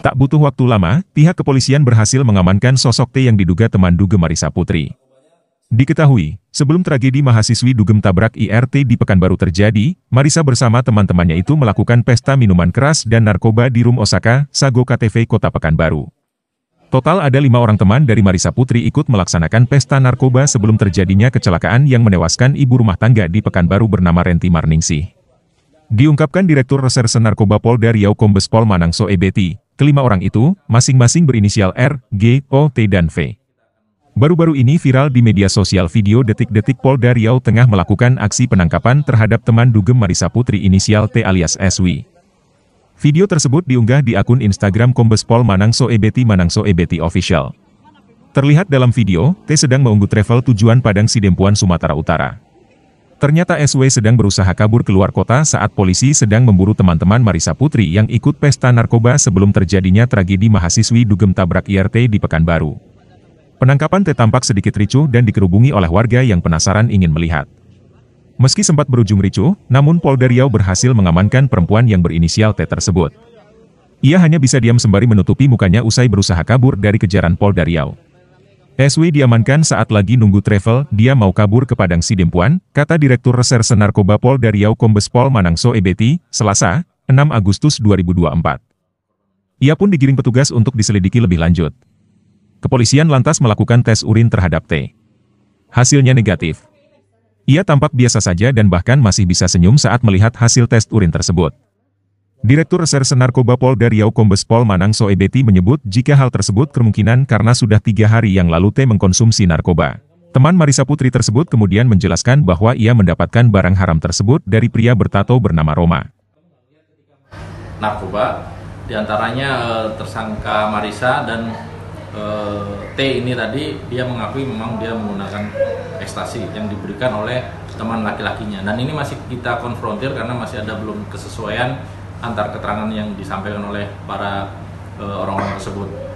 Tak butuh waktu lama, pihak kepolisian berhasil mengamankan sosok T yang diduga teman Dugem Marisa Putri. Diketahui, sebelum tragedi mahasiswi Dugem tabrak IRT di Pekanbaru terjadi, Marisa bersama teman-temannya itu melakukan pesta minuman keras dan narkoba di Rum Osaka, Sago KTV Kota Pekanbaru. Total ada lima orang teman dari Marisa Putri ikut melaksanakan pesta narkoba sebelum terjadinya kecelakaan yang menewaskan ibu rumah tangga di Pekanbaru bernama Renti Marningsih. Diungkapkan Direktur Reserse Narkoba Polda Riau Kombes Pol Manangso EBT, kelima orang itu, masing-masing berinisial R, G, O, T, dan V. Baru-baru ini viral di media sosial video detik-detik Polda Riau tengah melakukan aksi penangkapan terhadap teman dugem Marisa Putri inisial T alias SW. Video tersebut diunggah di akun Instagram Kombes Pol Manangso Ebeti Manangso Ebeti Official. Terlihat dalam video, T sedang mengunggu travel tujuan Padang Sidempuan, Sumatera Utara. Ternyata SW sedang berusaha kabur keluar kota saat polisi sedang memburu teman-teman Marisa Putri yang ikut pesta narkoba sebelum terjadinya tragedi mahasiswi dugem tabrak IRT di Pekanbaru. Penangkapan T tampak sedikit ricuh dan dikerubungi oleh warga yang penasaran ingin melihat. Meski sempat berujung ricuh, namun Polda Riau berhasil mengamankan perempuan yang berinisial T tersebut. Ia hanya bisa diam sembari menutupi mukanya usai berusaha kabur dari kejaran Polda Riau. SW diamankan saat lagi nunggu travel, dia mau kabur ke Padang Sidempuan, kata Direktur Reserse Narkoba Polda Riau Kombes Pol Manangso Ebeti, Selasa, 6 Agustus 2024. Ia pun digiring petugas untuk diselidiki lebih lanjut. Kepolisian lantas melakukan tes urin terhadap T. Hasilnya negatif. Ia tampak biasa saja dan bahkan masih bisa senyum saat melihat hasil tes urin tersebut. Direktur Reserse Narkoba Polda Riau Kombes Pol Manang Soebeti menyebut jika hal tersebut kemungkinan karena sudah tiga hari yang lalu T mengkonsumsi narkoba. Teman Marisa Putri tersebut kemudian menjelaskan bahwa ia mendapatkan barang haram tersebut dari pria bertato bernama Roma. Narkoba, diantaranya eh, tersangka Marisa dan Eh, T ini tadi dia mengakui memang dia menggunakan ekstasi yang diberikan oleh teman laki-lakinya dan ini masih kita konfrontir karena masih ada belum kesesuaian antar keterangan yang disampaikan oleh para eh, orang-orang tersebut.